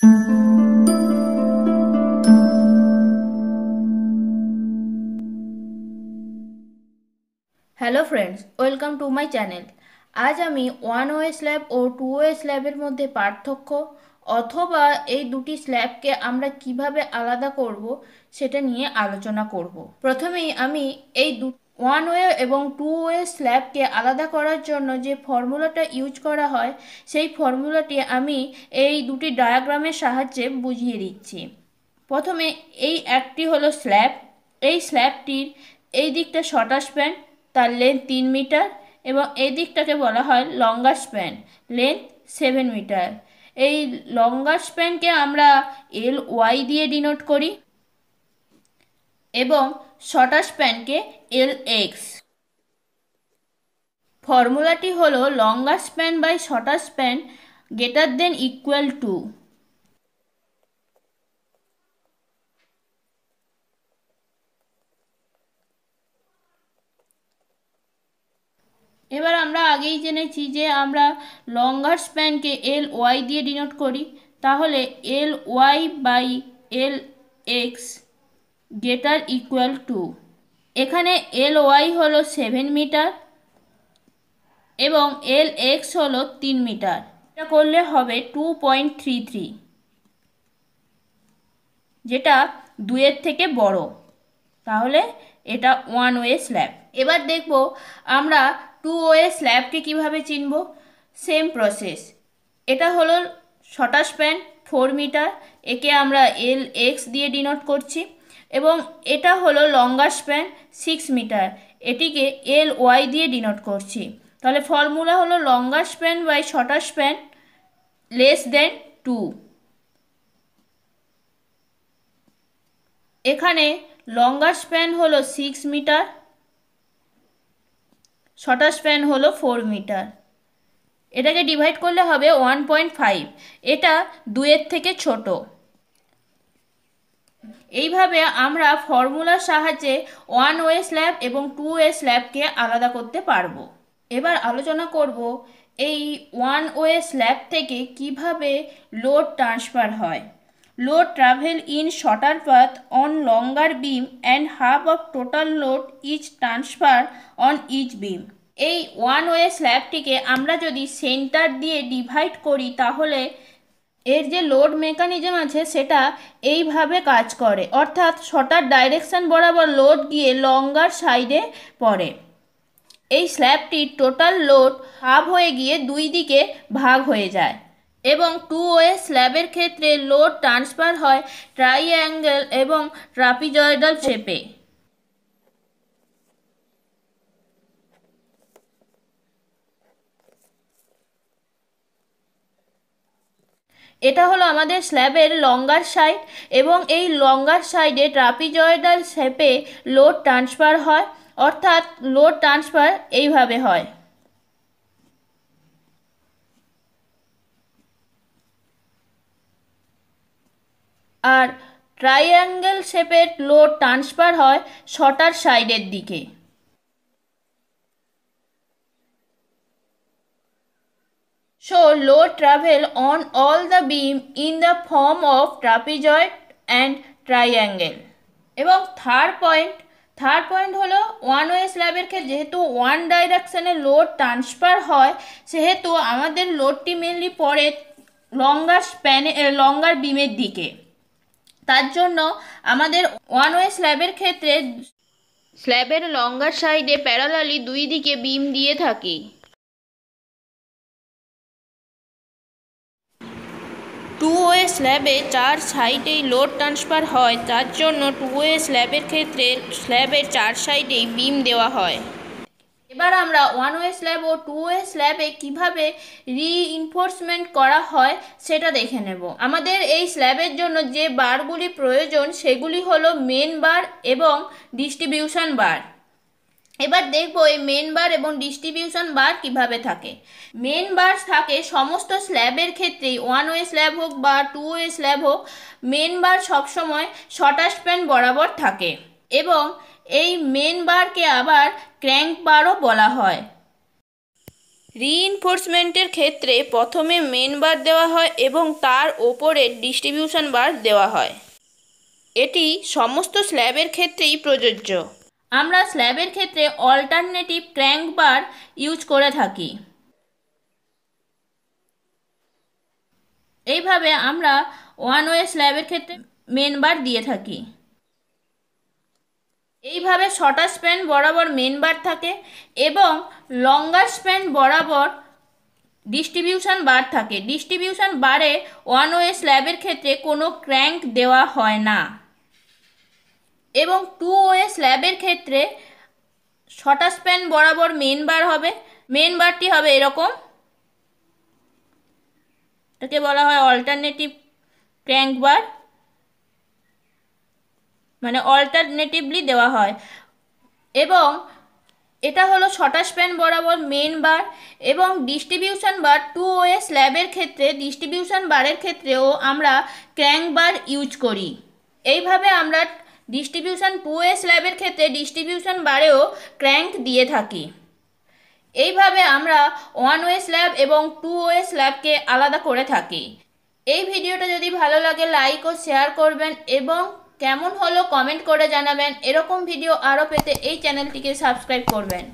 Hello friends welcome to my channel আজ আমি one way slab ও টু ওয়ে স্ল্যাবের মধ্যে পার্থক্য অথবা এই দুটি স্ল্যাবকে আমরা কিভাবে আলাদা করব সেটা নিয়ে আলোচনা করব প্রথমেই আমি এই দু ওয়ান ওয়ে এবং টু ওয়ে স্ল্যাবকে আলাদা করার জন্য যে ফর্মুলাটা ইউজ করা হয় সেই ফর্মুলাটি আমি এই দুটি ডায়াগ্রামের সাহায্যে বুঝিয়ে দিচ্ছি প্রথমে এই একটি হলো স্ল্যাব এই স্ল্যাবটির এই দিকটা শর্টার স্প্যান তার লেন্থ তিন মিটার এবং এই দিকটাকে বলা হয় longer span length seven metre এই লঙ্গার স্প্যানকে আমরা এল ওয়াই দিয়ে ডিনোট করি এবং শটাস প্যানকে এল এক্স ফর্মুলাটি হল longer span by shorter span greater than equal to এবার আমরা আগেই জেনেছি যে আমরা লঙ্গার স্প্যানকে এল ওয়াই দিয়ে ডিনোট করি তাহলে L Y by L X greater equal to এখানে এল ওয়াই হলো সেভেন মিটার এবং এল এক্স হলো তিন মিটার এটা করলে হবে টু পয়েন্ট থ্রি থ্রি যেটা দুয়ের থেকে বড় তাহলে এটা ওয়ান ওয়ে স্ল্যাব এবার দেখব আমরা টু ওয়ে স্ল্যাবটি কিভাবে চিনব সেম প্রসেস এটা হলো শটাস প্যান্ট ফোর মিটার একে আমরা এল এক্স দিয়ে ডিনোট করছি এবং এটা হলো লঙ্গা স্প্যান সিক্স মিটার এটিকে এল ওয়াই দিয়ে ডিনোট করছি তাহলে ফর্মুলা হলো longer span by shorter span less than two এখানে লঙ্গা স্প্যান হলো সিক্স মিটার শর্টার স্প্যান হলো ফোর মিটার এটাকে ডিভাইড করলে হবে ওয়ান পয়েন্ট ফাইভ এটা দুয়ের থেকে ছোটো এইভাবে আমরা ফর্মুলার সাহায্যে ওয়ান ওয়ে স্ল্যাব এবং টু ওয়ে স্ল্যাবকে আলাদা করতে পারবো এবার আলোচনা করব এই ওয়ান ওয়ে স্ল্যাব থেকে কিভাবে লোড ট্রান্সফার হয় load travel in shorter path on longer beam and half of total load is transfer on each beam এই ওয়ান ওয়ে স্ল্যাবটিকে আমরা যদি সেন্টার দিয়ে ডিভাইড করি তাহলে এর যে লোড মেকানিজম আছে সেটা এইভাবে কাজ করে অর্থাৎ শটার ডাইরেকশান বরাবর লোড গিয়ে লঙ্গার সাইডে পড়ে এই স্ল্যাবটি টোটাল লোড হাফ হয়ে গিয়ে দুই দিকে ভাগ হয়ে যায় এবং টু ওয়ে স্ল্যাবের ক্ষেত্রে লোড ট্রান্সফার হয় ট্রাইঅ্যাঙ্গেল এবং ট্রাপিজয়ডাল শেপে এটা হলো আমাদের স্ল্যাবের লঙ্গার সাইড এবং এই লঙ্গার সাইডে ট্রাপিজয়েডাল শেপে লোড ট্রান্সফার হয় অর্থাৎ লোড ট্রান্সফার এইভাবে হয় আর ট্রাইঅ্যাঙ্গেল শেপের লোড ট্রান্সফার হয় শটার সাইডের দিকে So load travel on all the beam in the form of trapezoid and triangle. এবং থার্ড পয়েন্ট থার্ড পয়েন্ট হলো ওয়ান ওয়ে স্ল্যাবের ক্ষেত্রে যেহেতু ওয়ান ডাইরেকশানে লোড ট্রান্সফার হয় সেহেতু আমাদের লোডটি মেনলি পড়ে লঙ্গার স্প্যানে লঙ্গার বিমের দিকে তার জন্য আমাদের ওয়ান ওয়ে স্ল্যাবের ক্ষেত্রে স্ল্যাবের লঙ্গার সাইডে প্যারালালি দুই দিকে বিম দিয়ে থাকি টু ওয়ে স্ল্যাবে চার সাইডেই লোড ট্রান্সফার হয় তার জন্য টু ওয়ে স্ল্যাবের ক্ষেত্রে স্ল্যাবের চার সাইডেই বিম দেওয়া হয় এবার আমরা ওয়ান ওয়ে স্ল্যাব ও টু ওয়ে স্ল্যাবে কীভাবে রিইনফোর্সমেন্ট করা হয় সেটা দেখে নেব আমাদের এই স্ল্যাবের জন্য যে বারগুলি প্রয়োজন সেগুলি হলো মেন বার এবং ডিস্ট্রিবিউশন বার এবার দেখবো এই মেন বার এবং ডিস্ট্রিবিউশন বার কিভাবে থাকে মেন বার থাকে সমস্ত স্ল্যাবের ক্ষেত্রেই ওয়ান ওয়ে স্ল্যাব হোক বা টু ওয়ে স্ল্যাব হোক মেন বার সবসময় শটার স্প্যান বরাবর থাকে এবং এই মেন বারকে আবার ক্র্যাঙ্ক বারও বলা হয় রিইনফোর্সমেন্টের ক্ষেত্রে প্রথমে মেন বার দেওয়া হয় এবং তার ওপরে ডিস্ট্রিবিউশন বার দেওয়া হয় এটি সমস্ত স্ল্যাবের ক্ষেত্রেই প্রযোজ্য আমরা স্ল্যাবের ক্ষেত্রে অল্টারনেটিভ ক্র্যাঙ্ক বার ইউজ করে থাকি এইভাবে আমরা ওয়ান ওয়ে স্ল্যাবের ক্ষেত্রে মেন বার দিয়ে থাকি এইভাবে শর্টার স্প্যান বরাবর মেন বার থাকে এবং লঙ্গার স্প্যান বরাবর ডিস্ট্রিবিউশন বার থাকে ডিস্ট্রিবিউশন বারে ওয়ান ওয়ে স্ল্যাবের ক্ষেত্রে কোনো ক্র্যাঙ্ক দেওয়া হয় না এবং টু ওয়ে স্ল্যাবের ক্ষেত্রে শটার স্প্যান বরাবর মেন বার হবে মেন বারটি হবে এরকম এটাকে বলা হয় অল্টারনেটিভ ক্র্যাঙ্ক বার মানে অল্টারনেটিভলি দেওয়া হয় এবং এটা হলো শটার স্প্যান বরাবর মেন বার এবং ডিস্ট্রিবিউশন বার টু ওয়ে স্ল্যাবের ক্ষেত্রে ডিস্ট্রিবিউশন বারের ক্ষেত্রেও আমরা ক্র্যাঙ্ক বার ইউজ করি এইভাবে আমরা ডিস্ট্রিবিউশন পুয়ে স্ল্যাবের ক্ষেত্রে ডিস্ট্রিবিউশন বারেও ক্র্যাঙ্ক দিয়ে থাকি এইভাবে আমরা ওয়ান ওয়ে স্ল্যাব এবং টু ওয়ে স্ল্যাবকে আলাদা করে থাকি এই ভিডিওটা যদি ভালো লাগে লাইক ও শেয়ার করবেন এবং কেমন হলো কমেন্ট করে জানাবেন এরকম ভিডিও আরও পেতে এই চ্যানেলটিকে সাবস্ক্রাইব করবেন